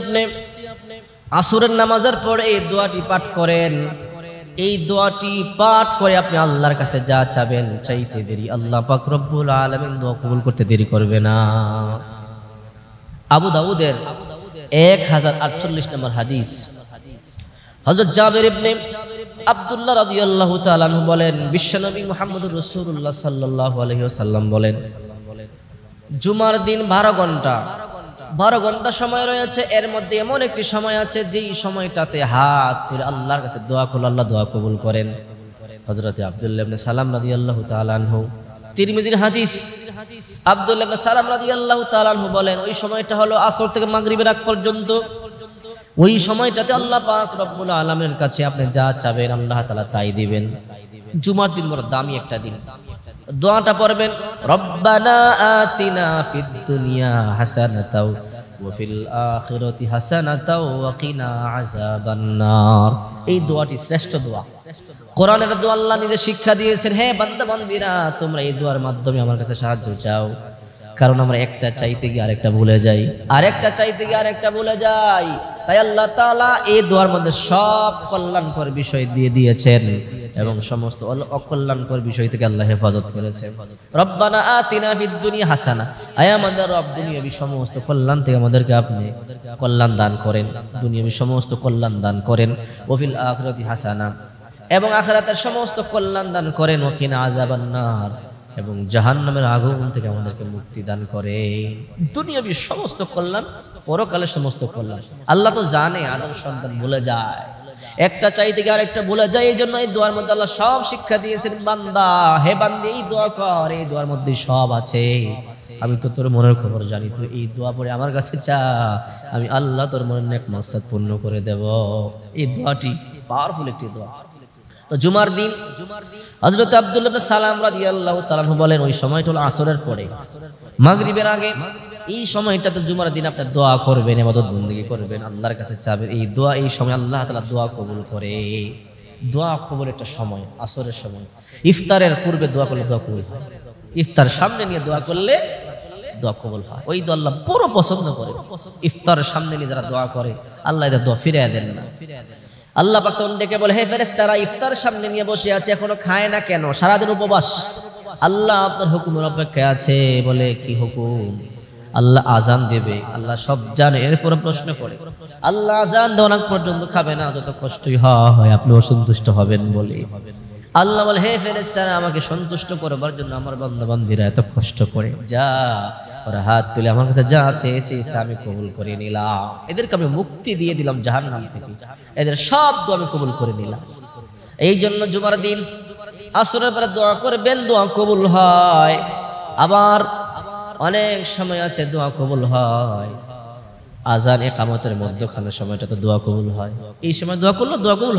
আপনি আসুরের নামাজের পর এই দোয়াটি পাঠ করেন এই দোয়াটি পাঠ করে আপনি আল্লাহর কাছে যা চাবেন চাইতে দেরি আল্লাহ পাক রব্বুল আলমিন দোয়া কবুল করতে দেরি করবে না আবু দাউদের এক হাজার আটচল্লিশ নম্বর হাদিস হজরত জাবের ইবনে আবদুল্লাহ রাজি আল্লাহ তালু বলেন বিশ্বনবী মোহাম্মদ রসুল্লাহ সাল্লাহ আলহিহ বলেন জুমার দিন বারো ঘন্টা বারো ঘন্টা সময় রয়েছে এর মধ্যে এমন একটি সময় আছে যেই সময়টাতে হাত তুলে আল্লাহর কাছে দোয়া খুল আল্লাহ দোয়া কবুল করেন হজরত আব্দুল্লাহ সালাম রাজি আল্লাহ তালানহু তিরমিজির হাদিস সালাম আল্লাহ বলেন ওই সময়টা হলো আসর থেকে পর্যন্ত ওই সময়টাতে আল্লাহ কাছে আপনি যা আল্লাহ তাই দিবেন জুমার দিন বড় দামি একটা দিন দোয়াটা পড়বেন রব্বানা আতিনা ফিদ দুনিয়া হাসানাতাও ওয়া ফিল আখিরাতি হাসানাতাও ওয়া কিনা এই দোয়াটি শ্রেষ্ঠ দোয়া কোরআনের দোয়া আল্লাহ নিজে শিক্ষা দিয়েছেন হ্যাঁ বান্দা বান্দীরা তোমরা এই দোয়ার মাধ্যমে আমার কাছে সাহায্য চাও কারণ আমরা একটা চাইতে গিয়ে আরেকটা ভুলে যাই আরেকটা চাইতে গিয়ে আরেকটা ভুলে যাই তাই আল্লাহ তালা এই দোয়ার মধ্যে সব কল্যাণকর বিষয় দিয়ে দিয়েছেন এবং সমস্ত অকল্যাণকর বিষয় থেকে আল্লাহ হেফাজত করেছে রব্বানা আতিনা ফিদ দুনিয়া হাসানা আয় আমাদের রব দুনিয়াবি সমস্ত কল্যাণ থেকে আমাদেরকে আপনি কল্যাণ দান করেন দুনিয়াবি সমস্ত কল্যাণ দান করেন ওফিল আখরাতি হাসানা এবং আখরাতের সমস্ত কল্যাণ দান করেন ওকিনা আজাবান্নার এবং জাহান নামের আগুন থেকে আমাদেরকে মুক্তি দান করে দুনিয়াবি সমস্ত কল্যাণ পরকালে সমস্ত কল্যাণ আল্লাহ তো জানে আদম সন্তান ভুলে যায় একটা থেকে আর আরেকটা ভুলে যায় এই জন্য এই দোয়ার মধ্যে আল্লাহ সব শিক্ষা দিয়েছেন বান্দা হে বান্দি এই দোয়া কর এই দোয়ার মধ্যে সব আছে আমি তো তোর মনের খবর জানি তুই এই দোয়া পড়ে আমার কাছে চা আমি আল্লাহ তোর মনের এক মাকসাদ পূর্ণ করে দেব এই দোয়াটি পাওয়ারফুল একটি দোয়া তো জুমার দিন হজরত আবদুল্লাহ সালাম রাজি আল্লাহ তালাহ বলেন ওই সময়টা হলো আসরের পরে মাগরিবের আগে এই সময়টাতে জুমার দিন আপনার দোয়া করবেন এবাদত বন্দিগি করবেন আল্লাহর কাছে চাবেন এই দোয়া এই সময় আল্লাহ তালা দোয়া কবুল করে দোয়া কবুল একটা সময় আসরের সময় ইফতারের পূর্বে দোয়া করলে দোয়া কবুল হয় ইফতার সামনে নিয়ে দোয়া করলে দোয়া কবুল হয় ওই দোয়া আল্লাহ পুরো পছন্দ করে ইফতারের সামনে নিয়ে যারা দোয়া করে আল্লাহ এদের দোয়া ফিরে দেন না দেন আল্লাহ পাক তখন ডেকে বলে হে ফেরেস্তারা ইফতার সামনে নিয়ে বসে আছে এখনো খায় না কেন সারাদিন উপবাস আল্লাহ আপনার হুকুমের অপেক্ষায় আছে বলে কি হুকুম আল্লাহ আজান দেবে আল্লাহ সব জানে এরপর প্রশ্ন করে আল্লাহ আজান দেওয়ার পর্যন্ত খাবে না যত কষ্টই হয় আপনি অসন্তুষ্ট হবেন বলে আল্লাহ বল হে ফেরেস তারা আমাকে সন্তুষ্ট করবার জন্য আমার বন্ধবান্ধীরা এত কষ্ট করে যা ওরা হাত তুলে আমার কাছে যা চেয়েছে তা আমি কবুল করে নিলাম এদেরকে আমি মুক্তি দিয়ে দিলাম জাহার নাম থেকে এদের সব তো আমি কবুল করে নিলাম এই জন্য জুমার দিন আসরের পরে দোয়া করবেন দোয়া কবুল হয় আবার অনেক সময় আছে দোয়া কবুল হয় আজান একামতের মধ্যখানে সময়টা তো দোয়া কবুল হয় এই সময় দোয়া করলো দোয়া কবুল